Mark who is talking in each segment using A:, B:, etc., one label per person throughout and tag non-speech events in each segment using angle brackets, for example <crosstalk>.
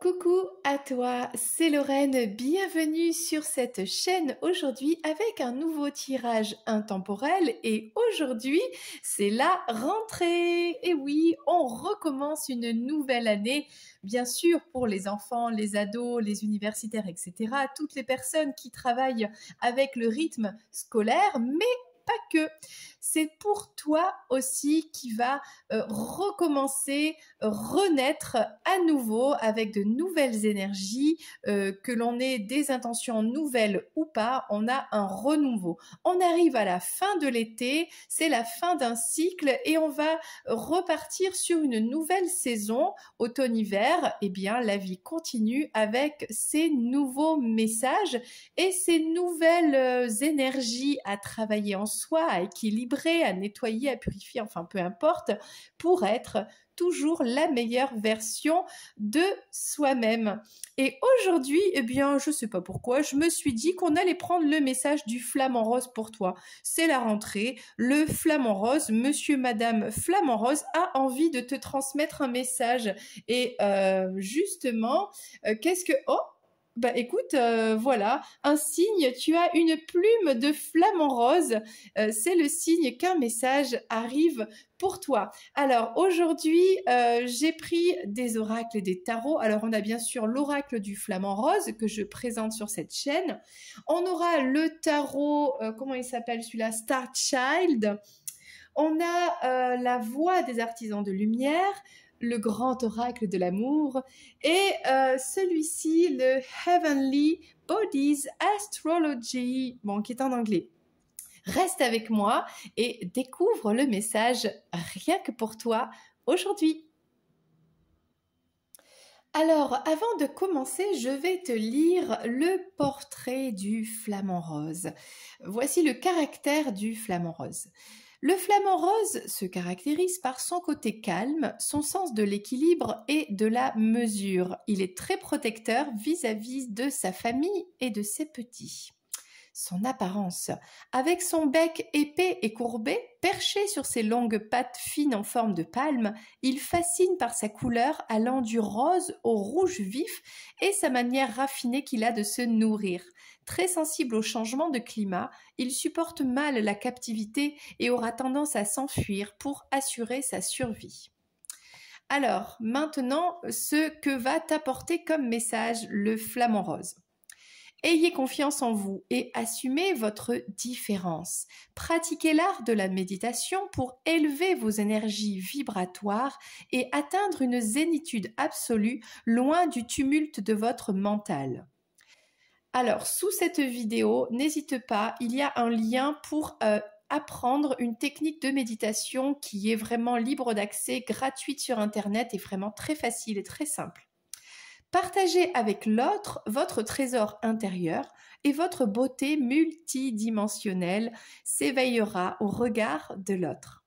A: Coucou à toi, c'est Lorraine, bienvenue sur cette chaîne aujourd'hui avec un nouveau tirage intemporel et aujourd'hui c'est la rentrée. Et oui, on recommence une nouvelle année, bien sûr pour les enfants, les ados, les universitaires, etc., toutes les personnes qui travaillent avec le rythme scolaire, mais que. C'est pour toi aussi qui va euh, recommencer, euh, renaître à nouveau avec de nouvelles énergies, euh, que l'on ait des intentions nouvelles ou pas, on a un renouveau. On arrive à la fin de l'été, c'est la fin d'un cycle et on va repartir sur une nouvelle saison, automne-hiver, et eh bien la vie continue avec ces nouveaux messages et ces nouvelles énergies à travailler ensemble soi, à équilibrer, à nettoyer, à purifier, enfin peu importe, pour être toujours la meilleure version de soi-même. Et aujourd'hui, eh bien, je ne sais pas pourquoi, je me suis dit qu'on allait prendre le message du flamant rose pour toi. C'est la rentrée, le flamant rose, monsieur, madame flamant rose a envie de te transmettre un message. Et euh, justement, euh, qu'est-ce que... Oh bah écoute, euh, voilà, un signe, tu as une plume de flamant rose. Euh, c'est le signe qu'un message arrive pour toi. Alors aujourd'hui, euh, j'ai pris des oracles et des tarots. Alors on a bien sûr l'oracle du flamant rose que je présente sur cette chaîne. On aura le tarot, comment il s'appelle celui-là Star Child. On a la voix des artisans de lumière le grand oracle de l'amour, et euh, celui-ci, le Heavenly Bodies Astrology, bon, qui est en anglais. Reste avec moi et découvre le message rien que pour toi aujourd'hui. Alors, avant de commencer, je vais te lire le portrait du flamant rose. Voici le caractère du flamant rose. Le flamant rose se caractérise par son côté calme, son sens de l'équilibre et de la mesure. Il est très protecteur vis-à-vis -vis de sa famille et de ses petits. Son apparence. Avec son bec épais et courbé, perché sur ses longues pattes fines en forme de palme, il fascine par sa couleur allant du rose au rouge vif et sa manière raffinée qu'il a de se nourrir. Très sensible au changement de climat, il supporte mal la captivité et aura tendance à s'enfuir pour assurer sa survie. Alors, maintenant, ce que va t'apporter comme message le flamant rose. Ayez confiance en vous et assumez votre différence. Pratiquez l'art de la méditation pour élever vos énergies vibratoires et atteindre une zénitude absolue loin du tumulte de votre mental. Alors, sous cette vidéo, n'hésite pas, il y a un lien pour euh, apprendre une technique de méditation qui est vraiment libre d'accès, gratuite sur Internet et vraiment très facile et très simple. Partagez avec l'autre votre trésor intérieur et votre beauté multidimensionnelle s'éveillera au regard de l'autre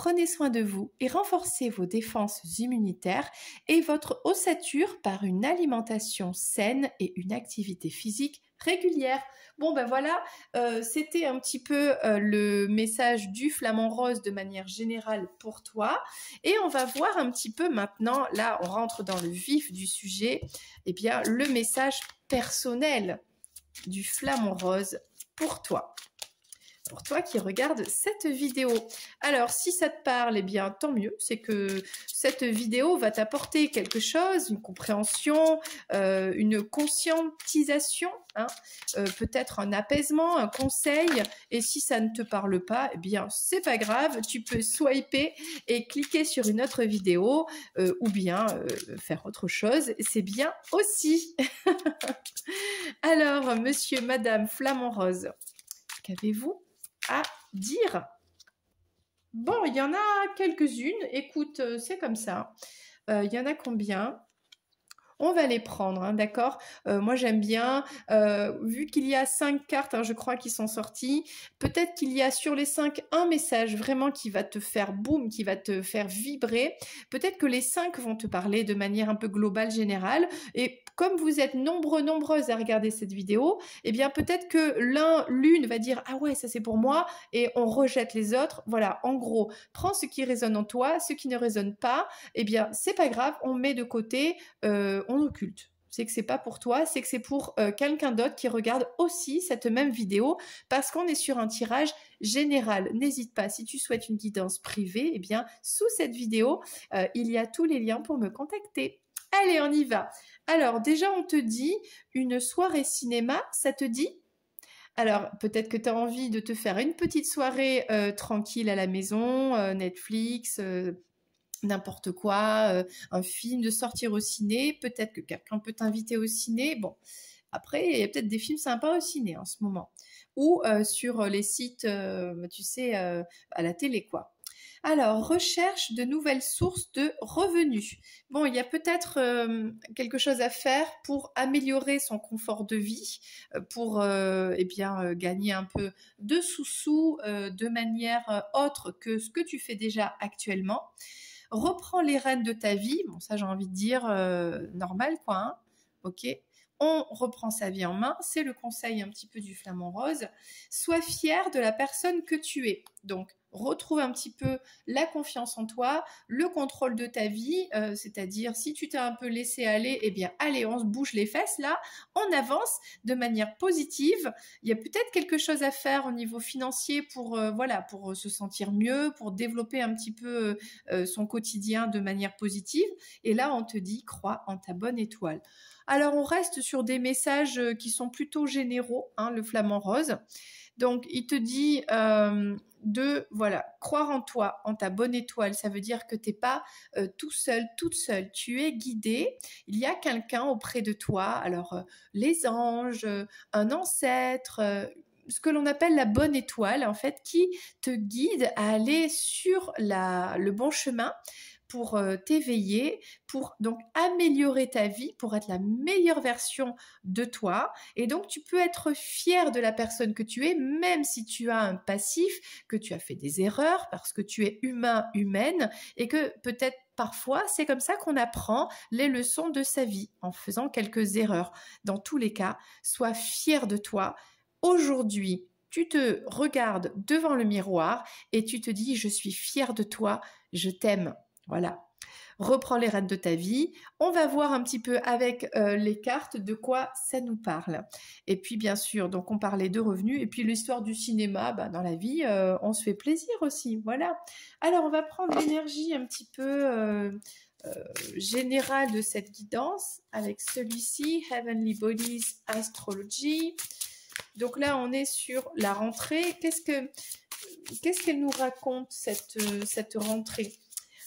A: prenez soin de vous et renforcez vos défenses immunitaires et votre ossature par une alimentation saine et une activité physique régulière. Bon ben voilà, euh, c'était un petit peu euh, le message du flamant rose de manière générale pour toi. Et on va voir un petit peu maintenant, là on rentre dans le vif du sujet, et eh bien le message personnel du flamant rose pour toi pour toi qui regarde cette vidéo. Alors, si ça te parle, eh bien, tant mieux. C'est que cette vidéo va t'apporter quelque chose, une compréhension, euh, une conscientisation, hein, euh, peut-être un apaisement, un conseil. Et si ça ne te parle pas, eh bien, c'est pas grave. Tu peux swiper et cliquer sur une autre vidéo euh, ou bien faire autre chose. C'est bien aussi. <laughs> Alors, monsieur, madame Flamand Rose, qu'avez-vous dire. Bon, il y en a quelques-unes. Écoute, euh, c'est comme ça. Euh, il y en a combien on va les prendre, hein, d'accord euh, Moi, j'aime bien, vu qu'il y a cinq cartes, hein, je crois, qui sont sorties, peut-être qu'il y a sur les cinq un message vraiment qui va te faire boum, qui va te faire vibrer. Peut-être que les cinq vont te parler de manière un peu globale, générale, et comme vous êtes nombreux, nombreuses à regarder cette vidéo, eh bien peut-être que l'un, l'une va dire ah ouais ça c'est pour moi et on rejette les autres. Voilà, en gros, prends ce qui résonne en toi, ce qui ne résonne pas, eh bien c'est pas grave, on met de côté, euh, on occulte c'est que c'est pas pour toi, c'est que c'est pour euh, quelqu'un d'autre qui regarde aussi cette même vidéo parce qu'on est sur un tirage général. N'hésite pas, si tu souhaites une guidance privée, eh bien, sous cette vidéo, euh, il y a tous les liens pour me contacter. Allez, on y va. Alors déjà, on te dit une soirée cinéma, ça te dit alors, peut-être que tu as envie de te faire une petite soirée euh, tranquille à la maison, euh, Netflix, euh, n'importe quoi, un film, de sortir au ciné. Peut-être que quelqu'un peut t'inviter au ciné. Bon, après, il y a peut-être des films sympas au ciné en ce moment. Ou sur les sites, tu sais, à la télé, quoi. Alors, recherche de nouvelles sources de revenus. Bon, il y a peut-être euh, quelque chose à faire pour améliorer son confort de vie, euh, pour euh, eh bien gagner un peu de sous-sous de manière autre que ce que tu fais déjà actuellement. Reprends les rênes de ta vie. Bon, ça j'ai envie de dire normal quoi. Hein. ok, on reprend sa vie en main. C'est le conseil un petit peu du flamant rose. Sois fier de la personne que tu es. Donc, retrouve un petit peu la confiance en toi, le contrôle de ta vie, euh, c'est-à-dire si tu t'es un peu laissé aller, eh bien allez, on se bouge les fesses là, on avance de manière positive. Il y a peut-être quelque chose à faire au niveau financier pour euh, voilà, pour euh, se sentir mieux, pour développer un petit peu son quotidien de manière positive et là on te dit crois en ta bonne étoile. Alors on reste sur des messages qui sont plutôt généraux, hein, le flamant rose. Donc, il te dit euh, de voilà croire en toi, en ta bonne étoile. Ça veut dire que tu t'es pas euh, tout seul, toute seule. Tu es guidé. Il y a quelqu'un auprès de toi. Alors, euh, les anges, un ancêtre ce que l'on appelle la bonne étoile, en fait, qui te guide à aller sur le bon chemin pour euh, t'éveiller, pour donc améliorer ta vie, pour être la meilleure version de toi. Et donc tu peux être fier de la personne que tu es, même si tu as un passif, que tu as fait des erreurs, parce que tu es humain, humaine, et que peut-être parfois, c'est comme ça qu'on apprend les leçons de sa vie en faisant quelques erreurs. Dans tous les cas, sois fier de toi. Aujourd'hui, tu te regardes devant le miroir et tu te dis, je suis fier de toi, je t'aime. Voilà. Reprends les rênes de ta vie. On va voir un petit peu avec euh, les cartes de quoi ça nous parle. Et puis bien sûr, donc on parlait de revenus et puis l'histoire du cinéma. Bah, dans la vie, euh, on se fait plaisir aussi. Voilà. Alors on va prendre l'énergie un petit peu. Euh, générale de cette guidance avec celui-ci, Heavenly Bodies Astrology. Donc là, on est sur la rentrée. Qu'est-ce qu'elle nous raconte cette rentrée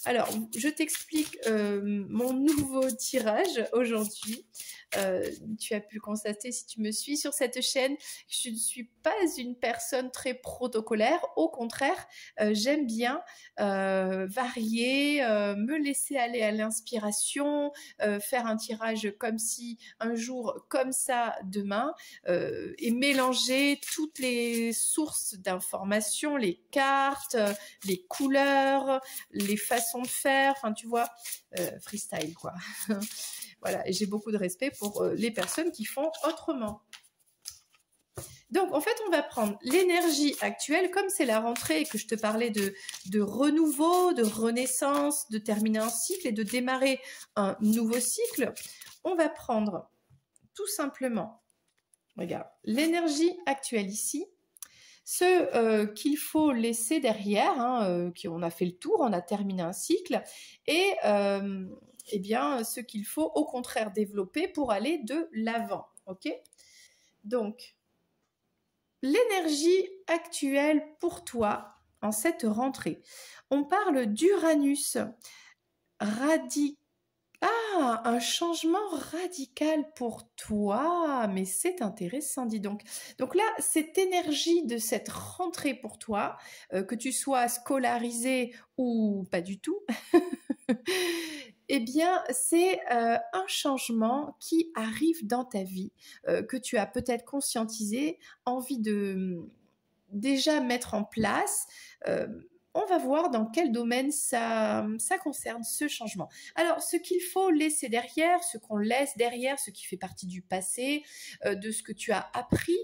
A: alors, je t'explique euh, mon nouveau tirage aujourd'hui. Euh, tu as pu constater si tu me suis sur cette chaîne, je ne suis pas une personne très protocolaire. Au contraire, euh, j'aime bien euh, varier, me laisser aller à l'inspiration, faire un tirage comme si un jour, comme ça, demain, et mélanger toutes les sources d'informations, les cartes, les couleurs, les façons de faire. Enfin, tu vois, freestyle quoi. <laughs> Voilà, j'ai beaucoup de respect pour euh, les personnes qui font autrement. Donc, en fait, on va prendre l'énergie actuelle, comme c'est la rentrée que je te parlais de, de renouveau, de renaissance, de terminer un cycle et de démarrer un nouveau cycle. On va prendre tout simplement, regarde, l'énergie actuelle ici, ce euh, qu'il faut laisser derrière, hein, euh, qu'on on a fait le tour, on a terminé un cycle, et eh bien, ce qu'il faut au contraire développer pour aller de l'avant. OK Donc, l'énergie actuelle pour toi en cette rentrée. On parle d'Uranus radical. Ah, un changement radical pour toi, mais c'est intéressant, dis donc. Donc là, cette énergie de cette rentrée pour toi, euh, que tu sois scolarisé ou pas du tout, <laughs> eh bien, c'est euh, un changement qui arrive dans ta vie, euh, que tu as peut-être conscientisé, envie de mm, déjà mettre en place. Euh, on va voir dans quel domaine mm, ça concerne ce changement. Alors, ce qu'il faut laisser derrière, ce qu'on laisse derrière, ce qui fait partie du passé, de ce que tu as appris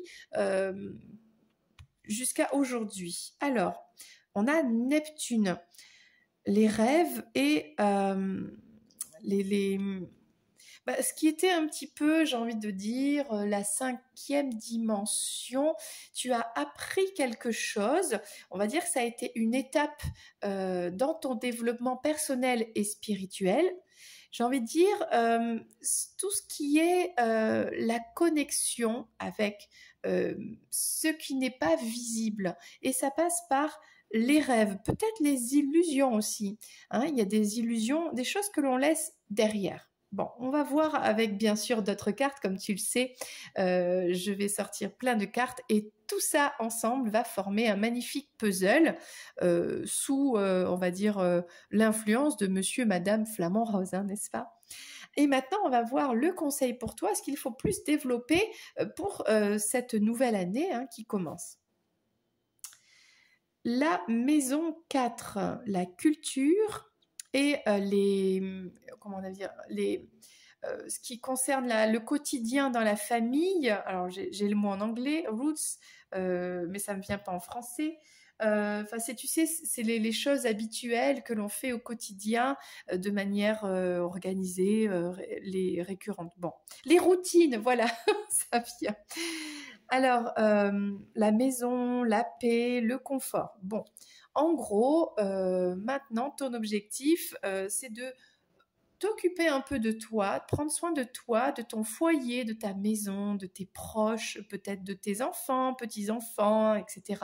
A: jusqu'à aujourd'hui. Alors, on a Neptune les rêves et euh, les, bah, ce qui était un petit peu, j'ai envie de dire, euh, la cinquième dimension, tu as appris quelque chose. On va dire que ça a été une étape euh, dans ton développement personnel et spirituel. J'ai envie de dire, tout ce qui est la connexion avec ce qui n'est pas visible. Et ça passe par les rêves, peut-être les illusions aussi. Hein. il y a des illusions, des choses que l'on laisse derrière. Bon, on va voir avec bien sûr d'autres cartes, comme tu le sais. Euh, je vais sortir plein de cartes et tout ça ensemble va former un magnifique puzzle euh, sous, euh, on va dire, l'influence de Monsieur, Madame Flamand rosin, hein, n'est-ce pas et maintenant, on va voir le conseil pour toi, ce qu'il faut plus développer pour cette nouvelle année hein, qui commence. La maison 4, la culture et euh, les, comment dire, les, euh, ce qui concerne le quotidien dans la famille. Alors j'ai le mot en anglais, roots, euh, mais ça ne me vient pas en français. Euh, enfin, tu sais, c'est les, choses habituelles que l'on fait au quotidien euh, de manière euh, organisée, les récurrentes. Bon, les routines, voilà, <laughs> ça vient. Alors, la maison, la paix, le confort. Bon, en gros, maintenant, ton objectif, c'est de t'occuper un peu de toi, de prendre soin de toi, de ton foyer, de ta maison, de tes proches, peut-être de tes enfants, petits-enfants, etc.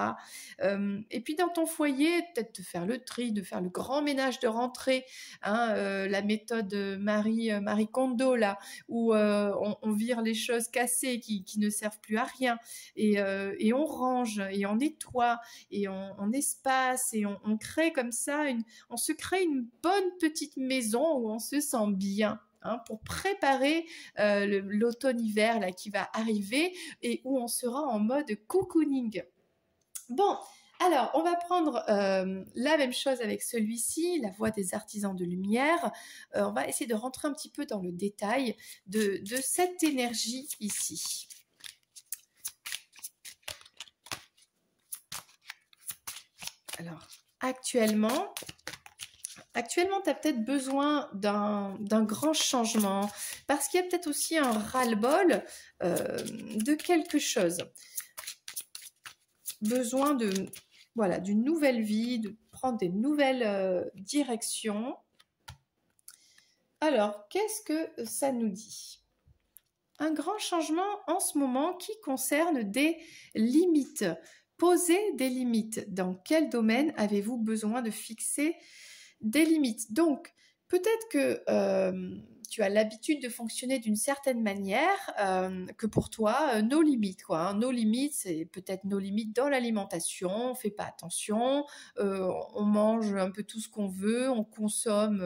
A: Euh, et puis dans ton foyer, peut-être de faire le tri, de faire le grand ménage de rentrée, hein, euh, la méthode euh, Marie, Marie Kondo, là, où on, vire les choses cassées qui, ne servent plus à rien, et, on range, et on nettoie, et on, espace, et on, on crée comme ça, une, on se crée une bonne petite maison où on se sens bien. Hein, pour préparer euh, l'automne-hiver là qui va arriver et où on sera en mode cocooning. Bon, alors, on va prendre euh, la même chose avec celui-ci, la voix des artisans de lumière. Euh, on va essayer de rentrer un petit peu dans le détail de, de cette énergie ici. Alors, actuellement, Actuellement, tu as peut-être besoin d'un grand changement parce qu'il y a peut-être aussi un ras-le-bol euh, de quelque chose. Besoin de voilà d'une nouvelle vie, de prendre des nouvelles euh, directions. Alors, qu'est-ce que ça nous dit Un grand changement en ce moment qui concerne des limites. Poser des limites. Dans quel domaine avez-vous besoin de fixer des limites. Donc, peut-être que euh, tu as l'habitude de fonctionner d'une certaine manière euh, que pour toi, euh, nos limites, quoi. Hein. Nos limites, c'est peut-être nos limites dans l'alimentation, on fait pas attention, euh, on mange un peu tout ce qu'on veut, on consomme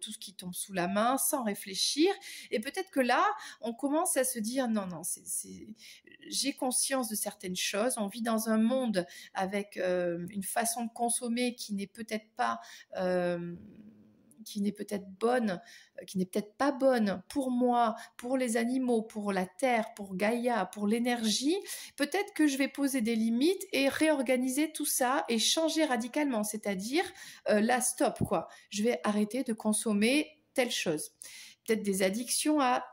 A: tout ce qui tombe sous la main sans réfléchir. Et peut-être que là, on commence à se dire, non, non, j'ai conscience de certaines choses, on vit dans un monde avec une façon de consommer qui n'est peut-être pas qui n'est peut-être bonne, euh, qui n'est peut-être pas bonne pour moi, pour les animaux, pour la terre, pour Gaïa, pour l'énergie, peut-être que je vais poser des limites et réorganiser tout ça et changer radicalement, c'est-à-dire euh, la stop quoi. Je vais arrêter de consommer telle chose. Peut-être des addictions à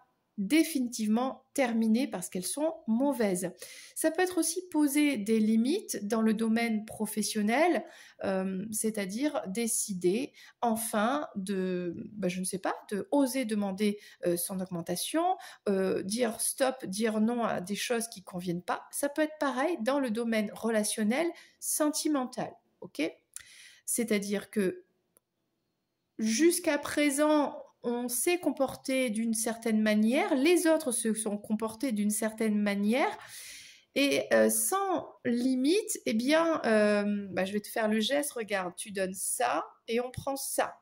A: définitivement terminées parce qu'elles sont mauvaises. Ça peut être aussi poser des limites dans le domaine professionnel, euh, c'est-à-dire décider enfin de, bah, je ne sais pas, de oser demander euh, son augmentation, euh, dire stop, dire non à des choses qui ne conviennent pas. Ça peut être pareil dans le domaine relationnel, sentimental, ok C'est-à-dire que jusqu'à présent, on s'est comporté d'une certaine manière, les autres se sont comportés d'une certaine manière. Et euh, sans limite, eh bien, euh, bah, je vais te faire le geste, regarde, tu donnes ça et on prend ça.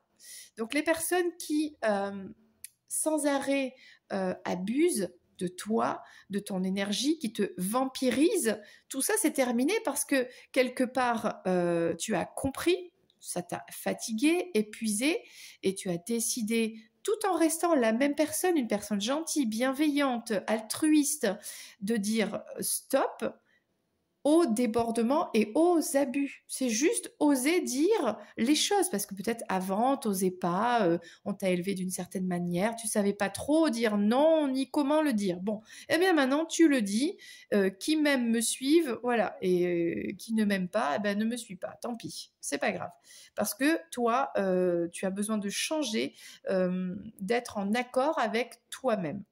A: Donc les personnes qui, euh, sans arrêt, abusent de toi, de ton énergie, qui te vampirisent, tout ça c'est terminé parce que quelque part, tu as compris ça t'a fatigué, épuisé, et tu as décidé tout en restant la même personne, une personne gentille, bienveillante, altruiste, de dire euh, stop, aux débordements et aux abus. C'est juste oser dire les choses parce que peut-être avant t'osais pas, euh, on t'a élevé d'une certaine manière, tu savais pas trop dire non ni comment le dire. Bon, et eh bien maintenant tu le dis. Euh, qui m'aime me suive, voilà, et euh, qui ne m'aime pas, eh ben ne me suit pas. Tant pis, c'est pas grave parce que toi tu as besoin de changer, d'être en accord avec toi-même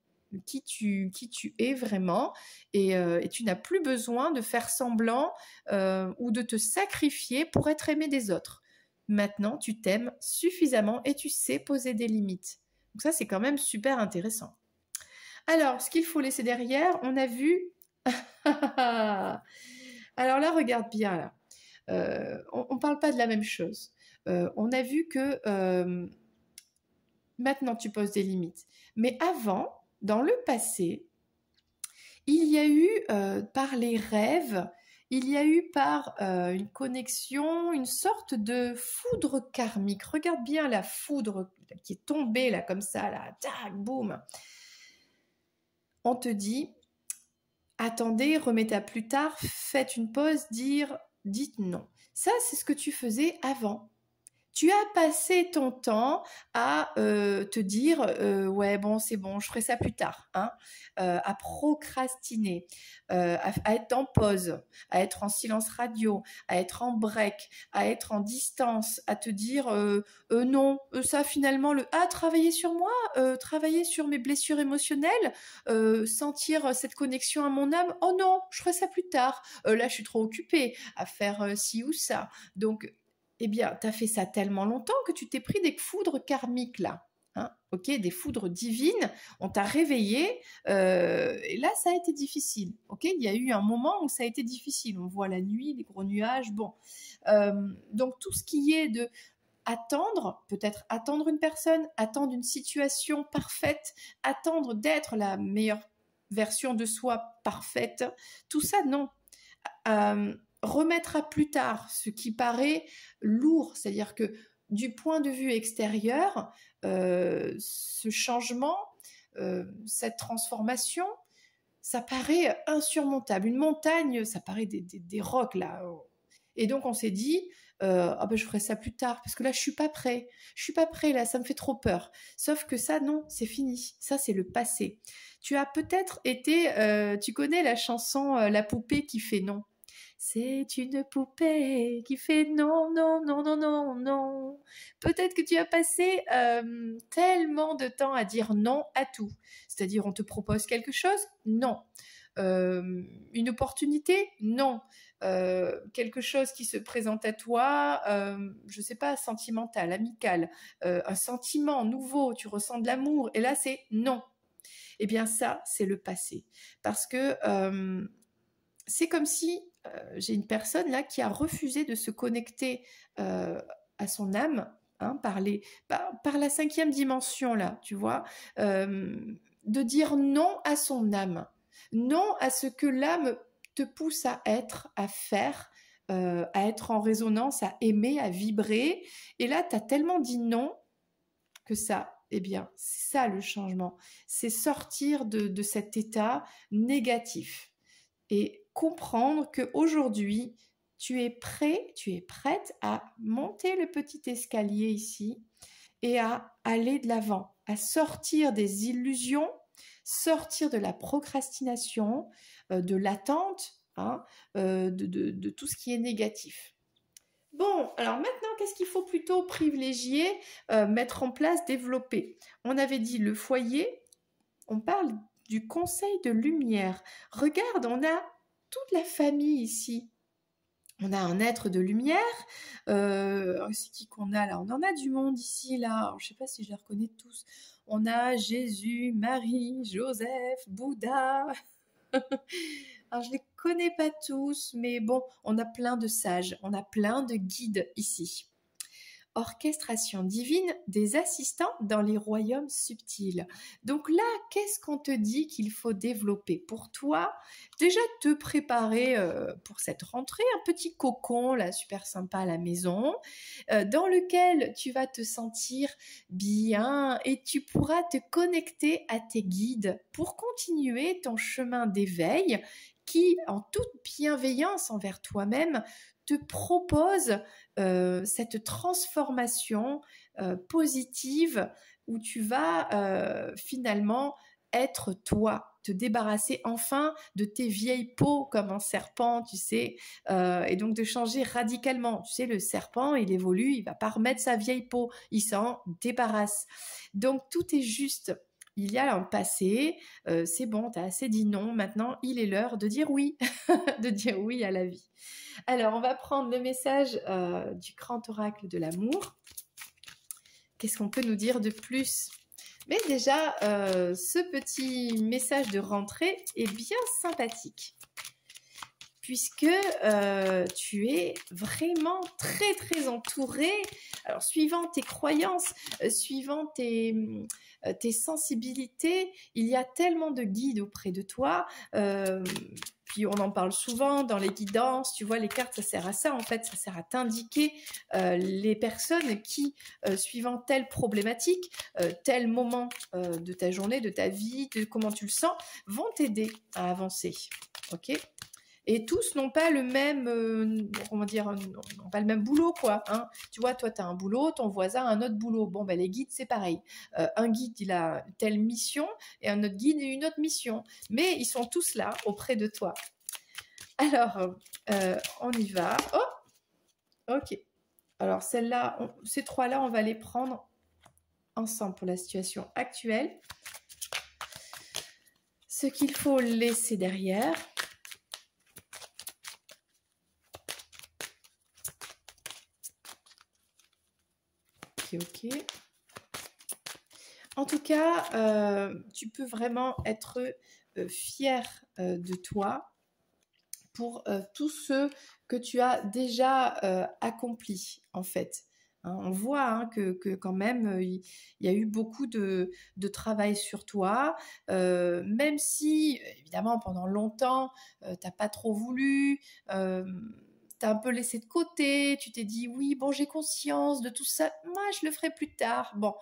A: qui tu, qui tu es vraiment et, euh, et tu n'as plus besoin de faire semblant euh, ou de te sacrifier pour être aimé des autres. Maintenant, tu t'aimes suffisamment et tu sais poser des limites. Donc ça, c'est quand même super intéressant. Alors, ce qu'il faut laisser derrière, on a vu... <laughs> Alors là, regarde bien là. Euh, on ne parle pas de la même chose. on a vu que maintenant, tu poses des limites. Mais avant, dans le passé, il y a eu euh, par les rêves, il y a eu par euh, une connexion, une sorte de foudre karmique. Regarde bien la foudre qui est tombée là comme ça, là, tac, boum. On te dit, attendez, remettez à plus tard, faites une pause, dire, dites non. Ça, c'est ce que tu faisais avant tu as passé ton temps à euh, te dire euh, ouais bon c'est bon je ferai ça plus tard hein, euh, à procrastiner à, être en pause à être en silence radio à être en break à être en distance à te dire non ça finalement le à ah, travailler sur moi travailler sur mes blessures émotionnelles sentir cette connexion à mon âme oh non je ferai ça plus tard là je suis trop occupée à faire ci ou ça donc eh bien, tu as fait ça tellement longtemps que tu t'es pris des foudres karmiques là. Hein, ok, des foudres divines, on t'a réveillé, euh, et là ça a été difficile, ok, il y a eu un moment où ça a été difficile, on voit la nuit, les gros nuages, bon, euh, donc tout ce qui est de attendre, peut-être attendre une personne, attendre une situation parfaite, attendre d'être la meilleure version de soi parfaite, tout ça non, euh, remettre à plus tard ce qui paraît lourd, c'est-à-dire que du point de vue extérieur, euh, ce changement, euh, cette transformation, ça paraît insurmontable. Une montagne, ça paraît des, rocs là. Et donc on s'est dit, euh, ah ben je ferai ça plus tard parce que là je suis pas prêt, je suis pas prêt là, ça me fait trop peur. Sauf que ça non, c'est fini, ça c'est le passé. Tu as peut-être été, tu connais la chanson La poupée qui fait non. C'est une poupée qui fait non, non, non, non, non, non. Peut-être que tu as passé tellement de temps à dire non à tout. C'est-à-dire, on te propose quelque chose Non. une opportunité Non. quelque chose qui se présente à toi, je ne sais pas, sentimental, amical, un sentiment nouveau, tu ressens de l'amour, et là c'est non. Eh bien ça, c'est le passé. Parce que c'est comme si euh, j'ai une personne là qui a refusé de se connecter euh, à son âme hein, par, bah, par, la cinquième dimension là, tu vois, euh, de dire non à son âme, non à ce que l'âme te pousse à être, à faire, à être en résonance, à aimer, à vibrer. Et là, tu as tellement dit non que ça, eh bien, c'est ça le changement. C'est sortir de, de cet état négatif. Et comprendre que aujourd'hui, tu es prêt, tu es prête à monter le petit escalier ici et à aller de l'avant, à sortir des illusions, sortir de la procrastination, euh, de l'attente, hein, euh, de, tout ce qui est négatif. Bon, alors maintenant, qu'est-ce qu'il faut plutôt privilégier, euh, mettre en place, développer On avait dit le foyer, on parle du conseil de lumière. Regarde, on a la famille ici. On a un être de lumière. Euh, c'est qui qu'on a là On en a du monde ici, là. je sais pas si je les reconnais tous. On a Jésus, Marie, Joseph, Bouddha. <laughs> Alors, je ne les connais pas tous, mais bon, on a plein de sages, on a plein de guides ici orchestration divine des assistants dans les royaumes subtils. Donc là, qu'est-ce qu'on te dit qu'il faut développer pour toi Déjà te préparer euh, pour cette rentrée, un petit cocon là super sympa à la maison, euh, dans lequel tu vas te sentir bien et tu pourras te connecter à tes guides pour continuer ton chemin d'éveil qui, en toute bienveillance envers toi-même, te propose euh, cette transformation euh, positive où tu vas euh, finalement être toi, te débarrasser enfin de tes vieilles peaux comme un serpent, tu sais, et donc de changer radicalement. Tu sais, le serpent, il évolue, il va pas remettre sa vieille peau, il s'en débarrasse. Donc tout est juste il y a un passé, euh, c'est bon, as assez dit non, maintenant il est l'heure de dire oui, <laughs> de dire oui à la vie. Alors, on va prendre le message euh, du grand oracle de l'amour. Qu'est-ce qu'on peut nous dire de plus Mais déjà, euh, ce petit message de rentrée est bien sympathique puisque tu es vraiment très très entouré. Alors suivant tes croyances, suivant tes, euh, tes sensibilités. Il y a tellement de guides auprès de toi. Euh, puis on en parle souvent dans les guidances, tu vois, les cartes, ça sert à ça, en fait, ça sert à t'indiquer euh, les personnes qui, suivant telle problématique, tel moment de ta journée, de ta vie, de comment tu le sens, vont t'aider à avancer. Ok et tous n'ont pas le même, euh, comment dire, n'ont pas le même boulot, quoi. Hein. Tu vois, toi, tu as un boulot, ton voisin a un autre boulot. Bon, ben, les guides, c'est pareil. Euh, un guide, il a telle mission, et un autre guide, une autre mission. Mais ils sont tous là, auprès de toi. Alors, euh, on y va. Oh Ok. Alors, celle-là, ces trois-là, on va les prendre ensemble pour la situation actuelle. Ce qu'il faut laisser derrière. ok, En tout cas, euh, tu peux vraiment être euh, fier euh, de toi pour tout ce que tu as déjà accompli, en fait. Hein, on voit hein, que, quand même, il y, a eu beaucoup de, travail sur toi, même si, évidemment, pendant longtemps, tu n'as pas trop voulu t'as un peu laissé de côté, tu t'es dit oui, bon, j'ai conscience de tout ça, moi je le ferai plus tard. Bon,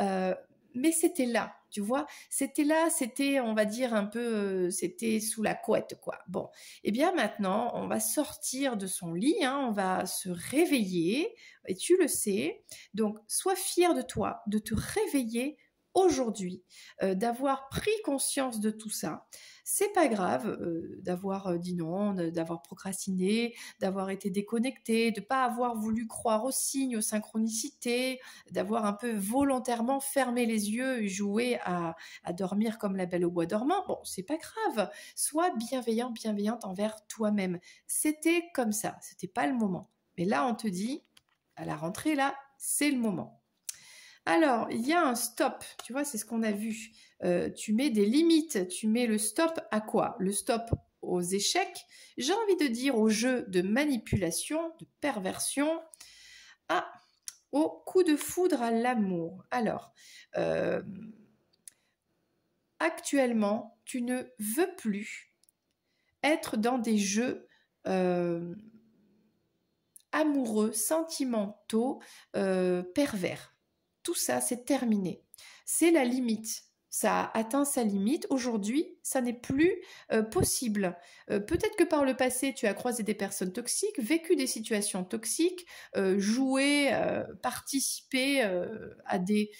A: euh, mais c'était là, tu vois, c'était là, c'était, on va dire un peu, euh, c'était sous la couette, quoi. Bon, et eh bien maintenant, on va sortir de son lit, hein, on va se réveiller, et tu le sais. Donc, sois fier de toi, de te réveiller aujourd'hui euh, d'avoir pris conscience de tout ça. C'est pas grave euh, d'avoir euh, dit non, d'avoir procrastiné, d'avoir été déconnecté, de pas avoir voulu croire aux signes, aux synchronicités, d'avoir un peu volontairement fermé les yeux et joué à, à dormir comme la belle au bois dormant. Bon, c'est pas grave. Sois bienveillant, bienveillante envers toi-même. C'était comme ça. C'était pas le moment. Mais là, on te dit, à la rentrée, là, c'est le moment. Alors, il y a un stop, tu vois, c'est ce qu'on a vu. Euh, tu mets des limites, tu mets le stop à quoi Le stop aux échecs, j'ai envie de dire aux jeux de manipulation, de perversion, à, au coup de foudre à l'amour. Alors, euh, actuellement, tu ne veux plus être dans des jeux euh, amoureux, sentimentaux, pervers tout ça, c'est terminé. C'est la limite. Ça a atteint sa limite. Aujourd'hui, ça n'est plus euh, possible. Euh, peut-être que par le passé, tu as croisé des personnes toxiques, vécu des situations toxiques, euh, joué, participé à des,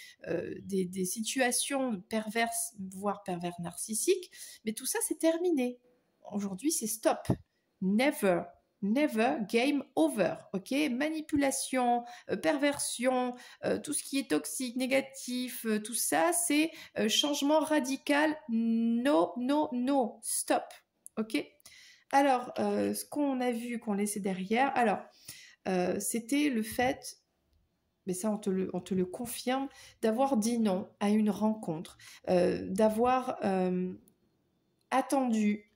A: des, des situations perverses, voire pervers narcissiques. Mais tout ça, c'est terminé. Aujourd'hui, c'est stop. Never never game over. Ok, manipulation, euh, perversion, euh, tout ce qui est toxique, négatif, euh, tout ça, c'est changement radical. No, no, no, stop. Ok. Alors, ce qu'on a vu, qu'on laissait derrière, alors c'était le fait mais ça on te le, confirme, d'avoir dit non à une rencontre, d'avoir attendu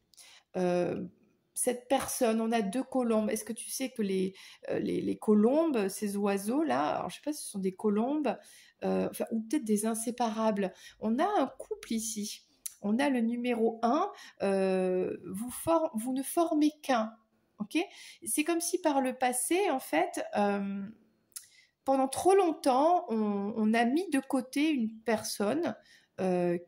A: cette personne, on a deux colombes. Est-ce que tu sais que les, euh, les, colombes, ces oiseaux-là, je ne sais pas si ce sont des colombes euh, ou peut-être des inséparables, on a un couple ici. On a le numéro 1, euh, vous, vous ne formez qu'un. OK C'est comme si par le passé, en fait, pendant trop longtemps, on, on, a mis de côté une personne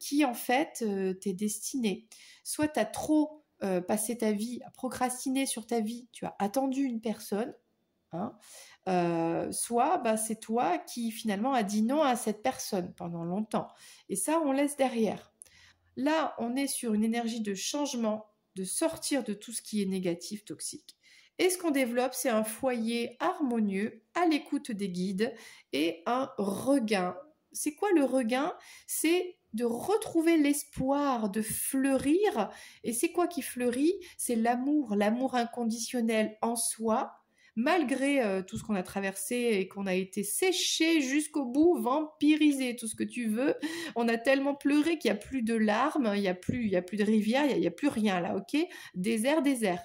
A: qui, en fait, t'est destinée. Soit tu as trop euh, passer ta vie à procrastiner sur ta vie, tu as attendu une personne, hein, euh, soit bah, c'est toi qui finalement a dit non à cette personne pendant longtemps. Et ça, on laisse derrière. Là, on est sur une énergie de changement, de sortir de tout ce qui est négatif, toxique. Et ce qu'on développe, c'est un foyer harmonieux, à l'écoute des guides et un regain. C'est quoi le regain C'est de retrouver l'espoir de fleurir. Et c'est quoi qui fleurit C'est l'amour, l'amour inconditionnel en soi, malgré euh, tout ce qu'on a traversé et qu'on a été séché jusqu'au bout, vampirisé, tout ce que tu veux. On a tellement pleuré qu'il n'y a plus de larmes, il n'y a, plus, il y a plus de rivière, il n'y a, plus rien là, ok Désert, désert.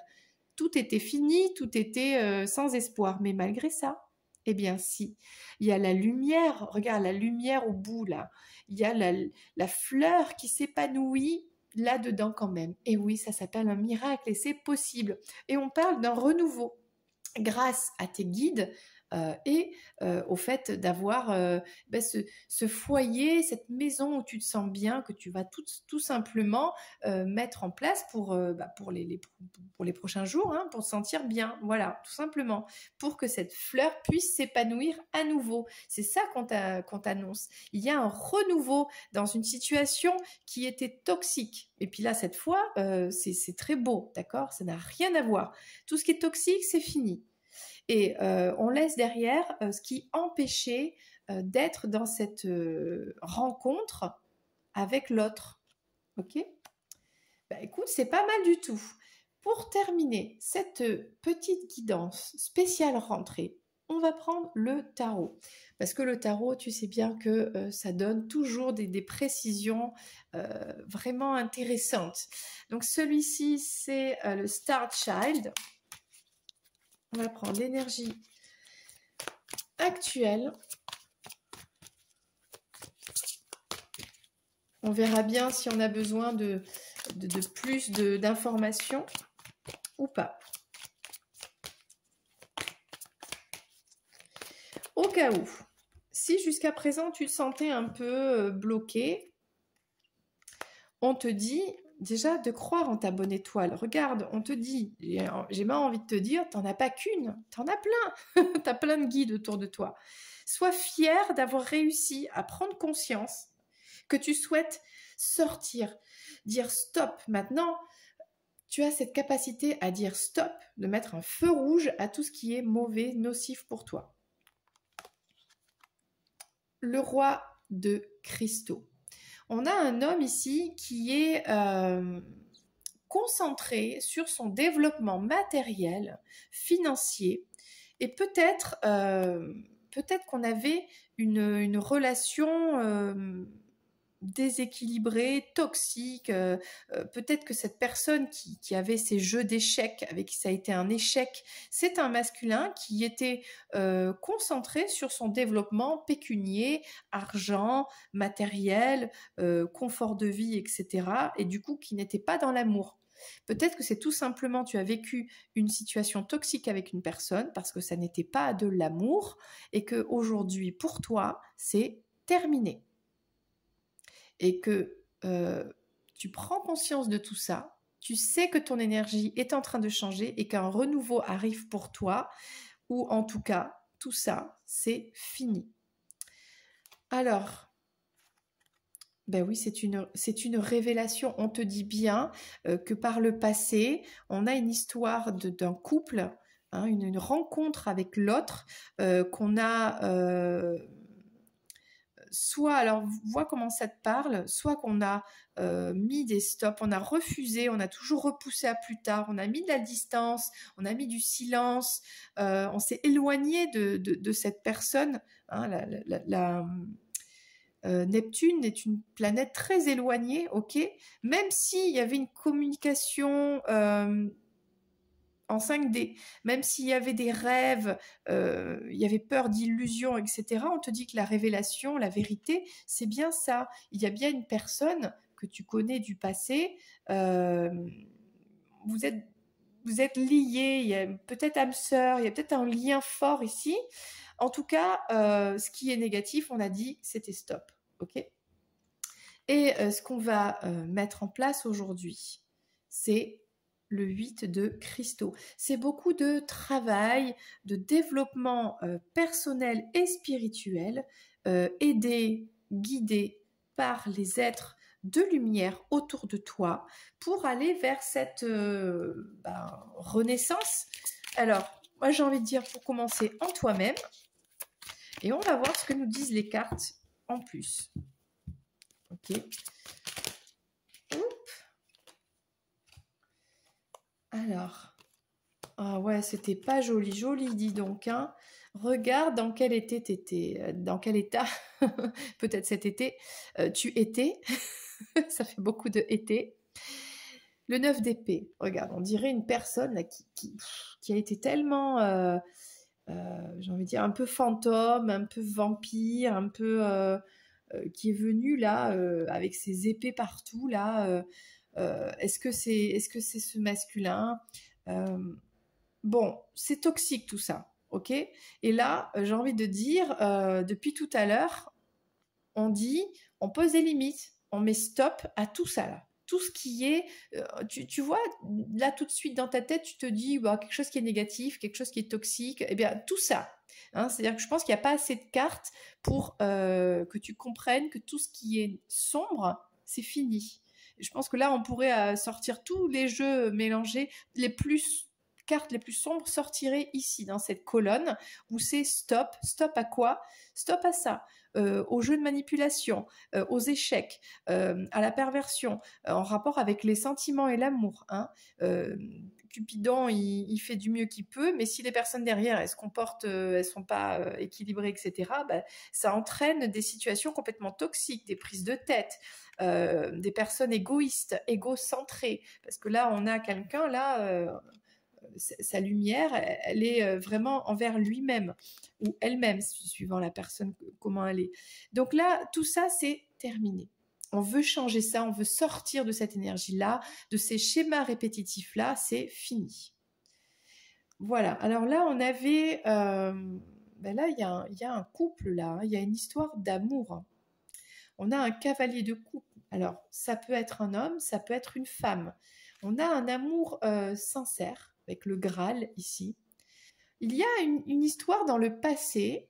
A: Tout était fini, tout était euh, sans espoir. Mais malgré ça, eh bien si, il y a la lumière, regarde la lumière au bout là, il y a la, fleur qui s'épanouit là-dedans quand même. Et oui, ça s'appelle un miracle et c'est possible. Et on parle d'un renouveau grâce à tes guides, euh, et euh, au fait d'avoir euh, bah, ce, foyer, cette maison où tu te sens bien, que tu vas tout, simplement mettre en place pour, bah, les, prochains jours, hein, pour te sentir bien. Voilà, tout simplement. Pour que cette fleur puisse s'épanouir à nouveau. C'est ça qu'on t'annonce. Il y a un renouveau dans une situation qui était toxique. Et puis là, cette fois, c'est très beau, d'accord Ça n'a rien à voir. Tout ce qui est toxique, c'est fini. Et euh, on laisse derrière euh, ce qui empêchait euh, d'être dans cette rencontre avec l'autre. Ok ben, Écoute, c'est pas mal du tout. Pour terminer cette petite guidance spéciale rentrée, on va prendre le tarot. Parce que le tarot, tu sais bien que ça donne toujours des, précisions vraiment intéressantes. Donc celui-ci, c'est le Star Child. On va prendre l'énergie actuelle. On verra bien si on a besoin de, plus d'informations ou pas. Au cas où, si jusqu'à présent tu te sentais un peu euh, bloqué, on te dit déjà de croire en ta bonne étoile. Regarde, on te dit, j'ai même envie de te dire, t'en as pas qu'une, t'en as plein. <laughs> t'as plein de guides autour de toi. Sois fier d'avoir réussi à prendre conscience que tu souhaites sortir, dire stop maintenant. Tu as cette capacité à dire stop, de mettre un feu rouge à tout ce qui est mauvais, nocif pour toi. Le roi de cristaux. On a un homme ici qui est euh, concentré sur son développement matériel, financier, et peut-être euh, peut-être qu'on avait une relation euh, déséquilibré, toxique. Euh, euh, peut-être que cette personne qui, avait ces jeux d'échecs, avec qui ça a été un échec, c'est un masculin qui était euh, concentré sur son développement pécunier, argent, matériel, confort de vie, etc. Et du coup, qui n'était pas dans l'amour. Peut-être que c'est tout simplement tu as vécu une situation toxique avec une personne parce que ça n'était pas de l'amour et que aujourd'hui pour toi c'est terminé et que euh, tu prends conscience de tout ça, tu sais que ton énergie est en train de changer et qu'un renouveau arrive pour toi, ou en tout cas, tout ça, c'est fini. Alors, ben oui, c'est une, une révélation. On te dit bien euh, que par le passé, on a une histoire d'un couple, hein, une, rencontre avec l'autre, euh, qu'on a soit alors vois comment ça te parle, soit qu'on a euh, mis des stops, on a refusé, on a toujours repoussé à plus tard, on a mis de la distance, on a mis du silence, euh, on s'est éloigné de, cette personne. Hein, la, euh, Neptune est une planète très éloignée, ok, même s'il y avait une communication en 5D. Même s'il y avait des rêves, euh, il y avait peur d'illusions, etc., on te dit que la révélation, la vérité, c'est bien ça. Il y a bien une personne que tu connais du passé. Euh, vous êtes vous êtes liés, il y a peut-être âme sœur, il y a peut-être un lien fort ici. En tout cas, euh, ce qui est négatif, on a dit, c'était stop. OK Et ce qu'on va mettre en place aujourd'hui, c'est le 8 de cristaux. C'est beaucoup de travail, de développement euh, personnel et spirituel, euh, aidé, guidé par les êtres de lumière autour de toi pour aller vers cette euh, ben, renaissance. Alors, moi j'ai envie de dire pour commencer en toi-même et on va voir ce que nous disent les cartes en plus. Ok Alors, ah ouais, c'était pas joli, joli, dis donc. Hein. Regarde dans quel été étais, euh, dans quel état, <laughs> peut-être cet été, euh, tu étais. <laughs> Ça fait beaucoup de été. Le 9 d'épée, regarde, on dirait une personne qui, a été tellement, euh, j'ai envie de dire, un peu fantôme, un peu vampire, un peu... qui est venue là, avec ses épées partout, là euh, est-ce que c'est est -ce, que c'est ce masculin euh, Bon, c'est toxique tout ça. OK Et là, euh, j'ai envie de dire, depuis tout à l'heure, on dit, on pose des limites, on met stop à tout ça tout ce qui est, tu, vois, là tout de suite dans ta tête, tu te dis bah, quelque chose qui est négatif, quelque chose qui est toxique, eh bien tout ça. Hein. C'est-à-dire que je pense qu'il n'y a pas assez de cartes pour que tu comprennes que tout ce qui est sombre, c'est fini. Je pense que là, on pourrait euh, sortir tous les jeux mélangés, les plus cartes les plus sombres sortiraient ici, dans cette colonne, où c'est stop. Stop à quoi Stop à ça. Euh, aux jeux de manipulation, euh, aux échecs, à la perversion, en rapport avec les sentiments et l'amour. Hein stupidant il, fait du mieux qu'il peut, mais si les personnes derrière, elles se comportent, euh, elles sont pas euh, équilibrées, etc., bah, ça entraîne des situations complètement toxiques, des prises de tête, euh, des personnes égoïstes, égocentrées, parce que là, on a quelqu'un, là, sa lumière, elle est vraiment envers lui-même ou elle-même, suivant la personne, comment elle est. Donc là, tout ça, c'est terminé on veut changer ça, on veut sortir de cette énergie-là, de ces schémas répétitifs-là, c'est fini. Voilà, alors là, on avait... Euh, ben là, il y, a un couple, là, hein. il y a une histoire d'amour. On a un cavalier de couple. Alors, ça peut être un homme, ça peut être une femme. On a un amour euh, sincère, avec le Graal ici. Il y a une histoire dans le passé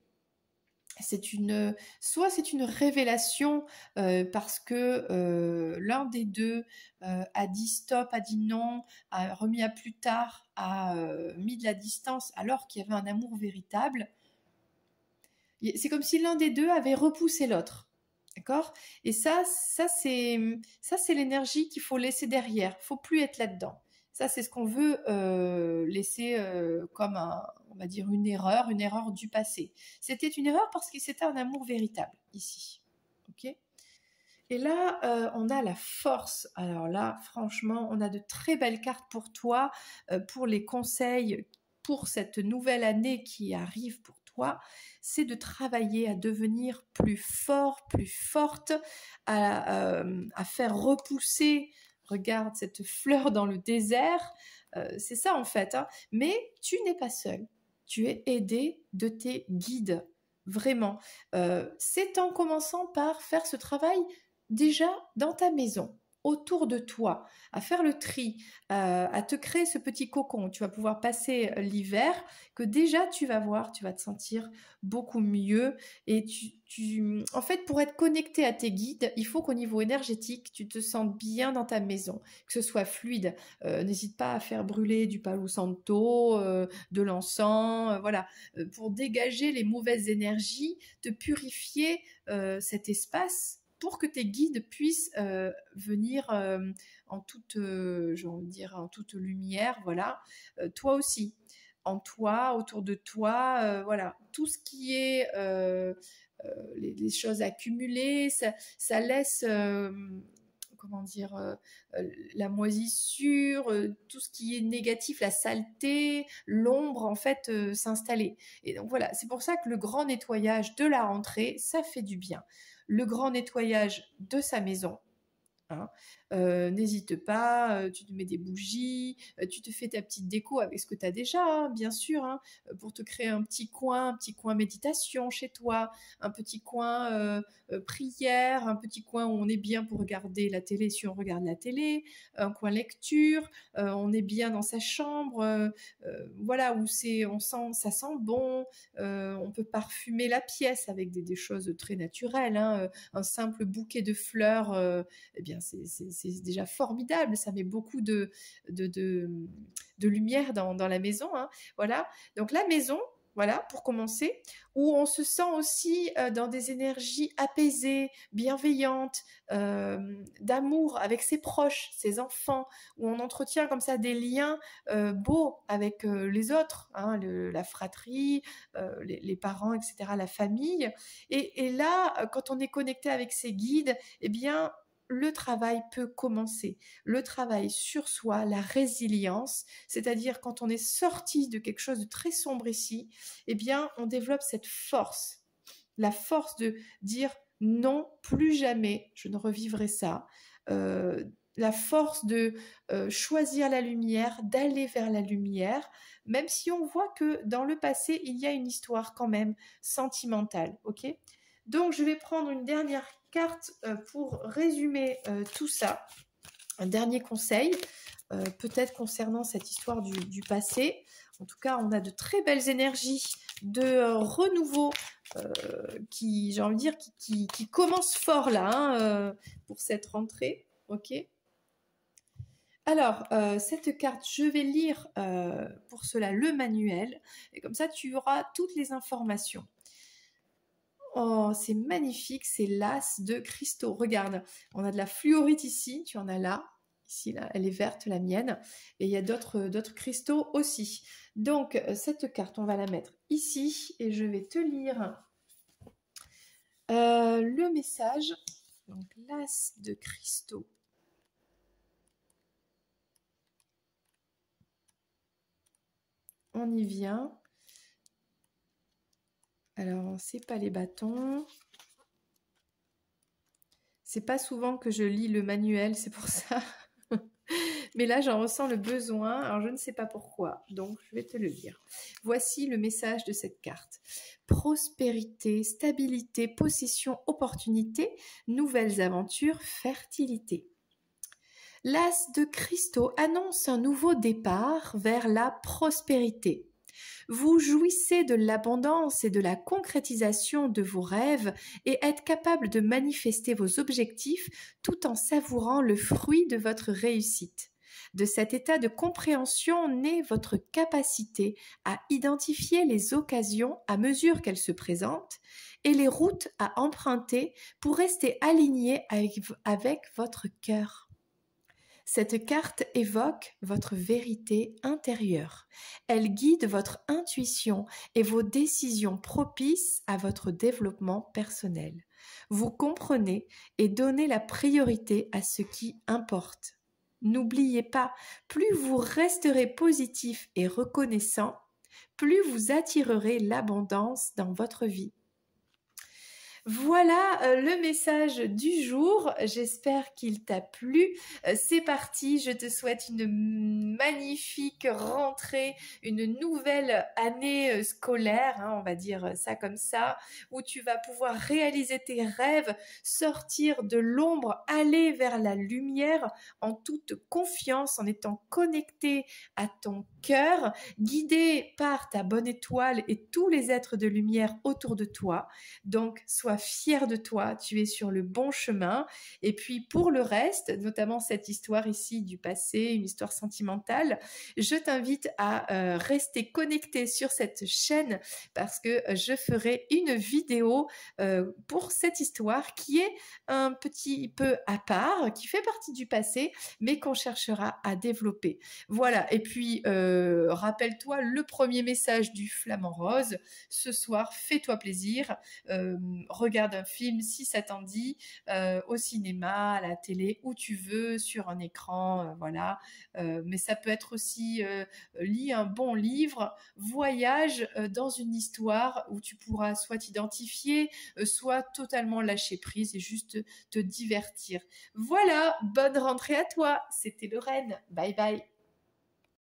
A: c'est une euh, soit c'est une révélation euh, parce que euh, l'un des deux a dit stop, a dit non, a remis à plus tard, a mis de la distance alors qu'il y avait un amour véritable. C'est comme si l'un des deux avait repoussé l'autre. D'accord Et ça ça c'est ça c'est l'énergie qu'il faut laisser derrière, il ne faut plus être là-dedans. Ça, c'est ce qu'on veut euh, laisser euh, comme, on va dire, une erreur, une erreur du passé. C'était une erreur parce que c'était un amour véritable ici. OK et là, euh, on a la force. Alors là, franchement, on a de très belles cartes pour toi, pour les conseils, pour cette nouvelle année qui arrive pour toi. C'est de travailler à devenir plus fort, plus forte, à faire repousser regarde cette fleur dans le désert. Euh, c'est ça en fait. Hein. Mais tu n'es pas seul. Tu es aidé de tes guides. Vraiment. Euh, c'est en commençant par faire ce travail déjà dans ta maison autour de toi, à faire le tri, à te créer ce petit cocon. Tu vas pouvoir passer euh, l'hiver que déjà tu vas voir, tu vas te sentir beaucoup mieux. Et tu, en fait, pour être connecté à tes guides, il faut qu'au niveau énergétique, tu te sentes bien dans ta maison, que ce soit fluide. Euh, n'hésite pas à faire brûler du palo santo, euh, de l'encens, voilà, pour dégager les mauvaises énergies, te purifier cet espace pour que tes guides puissent euh, venir euh, en toute, euh, en toute lumière, voilà, toi aussi, en toi, autour de toi, voilà, tout ce qui est les, choses accumulées, ça, laisse comment dire, la moisissure, tout ce qui est négatif, la saleté, l'ombre, en fait, s'installer. Et donc voilà, c'est pour ça que le grand nettoyage de la rentrée, ça fait du bien le grand nettoyage de sa maison. Hein. Euh, n'hésite pas, euh, tu te mets des bougies, euh, tu te fais ta petite déco avec ce que tu as déjà, hein, bien sûr, hein, pour te créer un petit coin, un petit coin méditation chez toi, un petit coin prière, un petit coin où on est bien pour regarder la télé si on regarde la télé, un coin lecture, on est bien dans sa chambre, voilà, où c'est, on sent, ça sent bon, on peut parfumer la pièce avec des, choses très naturelles, hein, un simple bouquet de fleurs, eh bien c'est c'est déjà formidable. Ça met beaucoup de, de, de, de lumière dans, la maison. Hein, voilà. Donc la maison, voilà, pour commencer, où on se sent aussi euh, dans des énergies apaisées, bienveillantes, euh, d'amour avec ses proches, ses enfants, où on entretient comme ça des liens euh, beaux avec les autres, hein, la fratrie, les, parents, etc., la famille. Et, et, là, quand on est connecté avec ses guides, eh bien, le travail peut commencer. Le travail sur soi, la résilience, c'est-à-dire quand on est sorti de quelque chose de très sombre ici, eh bien, on développe cette force, la force de dire non, plus jamais, je ne revivrai ça. Euh, la force de euh, choisir la lumière, d'aller vers la lumière, même si on voit que dans le passé, il y a une histoire quand même sentimentale, ok donc je vais prendre une dernière carte euh, pour résumer euh, tout ça. Un dernier conseil, euh, peut-être concernant cette histoire du, passé. En tout cas, on a de très belles énergies de renouveau qui, j'ai envie de dire, qui, commence fort là hein, pour cette rentrée. Ok. Alors, cette carte, je vais lire pour cela le manuel, et comme ça, tu auras toutes les informations. Oh, c'est magnifique, c'est l'as de cristaux. Regarde, on a de la fluorite ici, tu en as là. Ici, là, elle est verte, la mienne. Et il y a d'autres cristaux aussi. Donc, euh, cette carte, on va la mettre ici. Et je vais te lire euh, le message. Donc, l'as de cristaux. On y vient. Alors, c'est pas les bâtons. C'est pas souvent que je lis le manuel, c'est pour ça. <laughs> Mais là, j'en ressens le besoin, alors je ne sais pas pourquoi, donc je vais te le lire. Voici le message de cette carte. Prospérité, stabilité, possession, opportunité, nouvelles aventures, fertilité. L'as de cristaux annonce un nouveau départ vers la prospérité. Vous jouissez de l'abondance et de la concrétisation de vos rêves et êtes capable de manifester vos objectifs tout en savourant le fruit de votre réussite. De cet état de compréhension naît votre capacité à identifier les occasions à mesure qu'elles se présentent et les routes à emprunter pour rester aligné avec, votre cœur. Cette carte évoque votre vérité intérieure. Elle guide votre intuition et vos décisions propices à votre développement personnel. Vous comprenez et donnez la priorité à ce qui importe. N'oubliez pas, plus vous resterez positif et reconnaissant, plus vous attirerez l'abondance dans votre vie. Voilà euh, le message du jour. J'espère qu'il t'a plu. Euh, c'est parti. Je te souhaite une magnifique rentrée, une nouvelle année euh, scolaire, hein, on va dire ça comme ça, où tu vas pouvoir réaliser tes rêves, sortir de l'ombre, aller vers la lumière en toute confiance, en étant connecté à ton cœur, guidé par ta bonne étoile et tous les êtres de lumière autour de toi. Donc, sois fière fier de toi, tu es sur le bon chemin. Et puis pour le reste, notamment cette histoire ici du passé, une histoire sentimentale, je t'invite à euh, rester connecté sur cette chaîne parce que euh, je ferai une vidéo euh, pour cette histoire qui est un petit peu à part, qui fait partie du passé, mais qu'on cherchera à développer. Voilà, et puis rappelle-toi le premier message du Flamand rose, ce soir, fais-toi plaisir regarde un film, si ça t'en dit, euh, au cinéma, à la télé, où tu veux, sur un écran, euh, voilà. Euh, mais ça peut être aussi lis un bon livre, voyage dans une histoire où tu pourras soit t'identifier, soit totalement lâcher prise et juste te divertir. Voilà, bonne rentrée à toi. C'était Lorraine. Bye bye.